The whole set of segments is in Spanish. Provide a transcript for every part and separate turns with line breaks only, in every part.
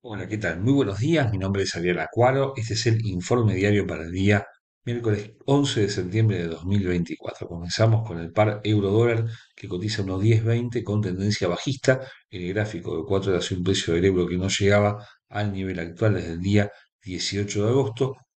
Hola, ¿qué tal? Muy buenos días, mi nombre es Ariel Acuaro, este es el informe diario para el día miércoles 11 de septiembre de 2024. Comenzamos con el par euro-dólar que cotiza unos 10.20 con tendencia bajista. El gráfico de 4 era un precio del euro que no llegaba al nivel actual desde el día 18 de agosto.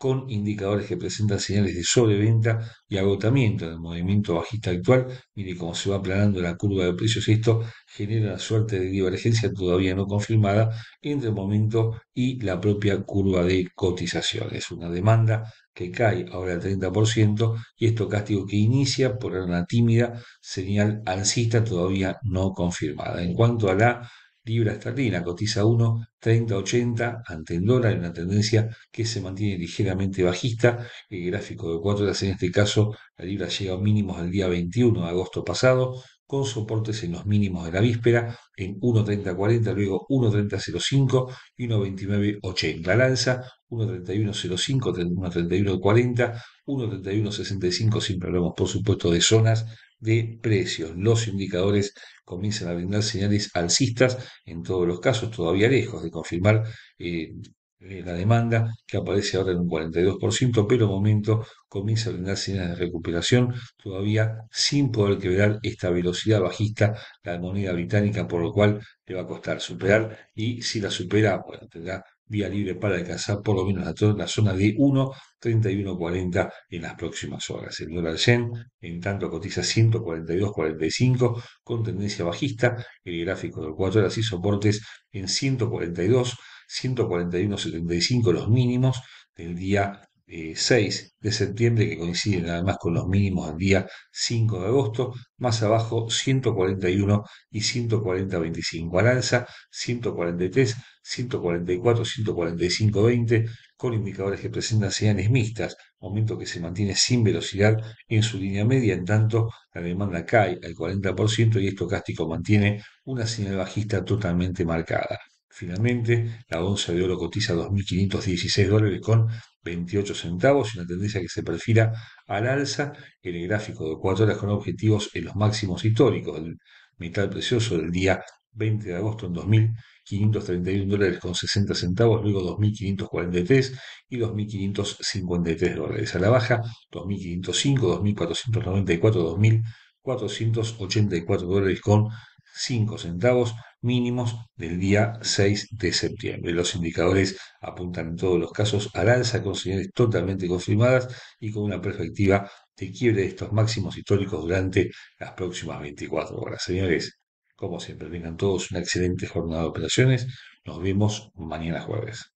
con indicadores que presentan señales de sobreventa y agotamiento del movimiento bajista actual. Mire cómo se va aplanando la curva de precios. Esto genera una suerte de divergencia todavía no confirmada entre el momento y la propia curva de cotización. Es una demanda que cae ahora al 30% y esto castigo que inicia por una tímida señal alcista todavía no confirmada. En cuanto a la libra esterlina, cotiza 1.3080 ante el dólar, en una tendencia que se mantiene ligeramente bajista. El gráfico de 4 horas, en este caso, la libra llega a mínimos el día 21 de agosto pasado, con soportes en los mínimos de la víspera, en 1.3040, luego 1.3005 y 1.2980. La lanza 1.3105, 1.3140, 1.31.65 siempre hablamos, por supuesto, de zonas de precios. Los indicadores comienzan a brindar señales alcistas en todos los casos, todavía lejos de confirmar eh, la demanda que aparece ahora en un 42%, pero momento comienza a brindar señales de recuperación, todavía sin poder quebrar esta velocidad bajista la moneda británica, por lo cual le va a costar superar y si la supera, bueno, tendrá vía libre para alcanzar por lo menos la, la zona de 1.3140 en las próximas horas. El dólar yen, en tanto, cotiza 142.45 con tendencia bajista. El gráfico de 4 horas y soportes en 142, 141.75 los mínimos del día 6 eh, de septiembre, que coinciden además con los mínimos del día 5 de agosto, más abajo 141 y 140.25 al alza, 143, 144, 145.20, con indicadores que presentan señales mixtas, momento que se mantiene sin velocidad en su línea media, en tanto la demanda cae al 40% y esto cástico mantiene una señal bajista totalmente marcada. Finalmente, la onza de oro cotiza 2.516 dólares con 28 centavos, una tendencia que se perfila al alza en el gráfico de cuatro horas con objetivos en los máximos históricos El metal precioso del día 20 de agosto en 2.531 dólares con 60 centavos, luego 2.543 y 2.553 dólares. A la baja, 2.505, 2.494, 2.484 dólares con 5 centavos mínimos del día 6 de septiembre. Los indicadores apuntan en todos los casos al alza con señales totalmente confirmadas y con una perspectiva de quiebre de estos máximos históricos durante las próximas 24 horas. Señores, como siempre, tengan todos una excelente jornada de operaciones. Nos vemos mañana jueves.